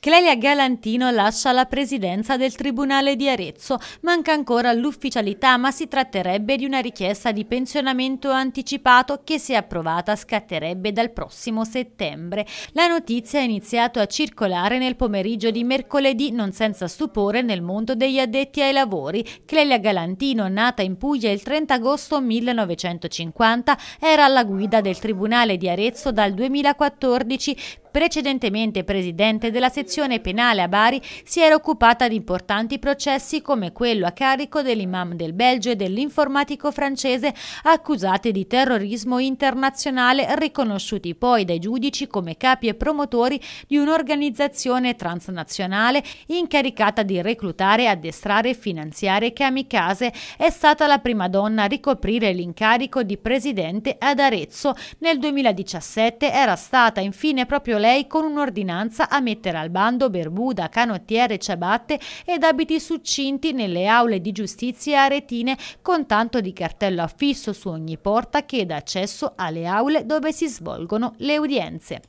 Clelia Galantino lascia la presidenza del Tribunale di Arezzo. Manca ancora l'ufficialità, ma si tratterebbe di una richiesta di pensionamento anticipato che, se approvata, scatterebbe dal prossimo settembre. La notizia ha iniziato a circolare nel pomeriggio di mercoledì, non senza stupore, nel mondo degli addetti ai lavori. Clelia Galantino, nata in Puglia il 30 agosto 1950, era alla guida del Tribunale di Arezzo dal 2014 Precedentemente presidente della sezione penale a Bari, si era occupata di importanti processi come quello a carico dell'imam del Belgio e dell'informatico francese accusati di terrorismo internazionale riconosciuti poi dai giudici come capi e promotori di un'organizzazione transnazionale incaricata di reclutare, addestrare e finanziare Kamikaze. È stata la prima donna a ricoprire l'incarico di presidente ad Arezzo. Nel 2017 era stata infine proprio lei con un'ordinanza a mettere al bando bermuda, canottiere, ciabatte ed abiti succinti nelle aule di giustizia aretine con tanto di cartello affisso su ogni porta che dà accesso alle aule dove si svolgono le udienze.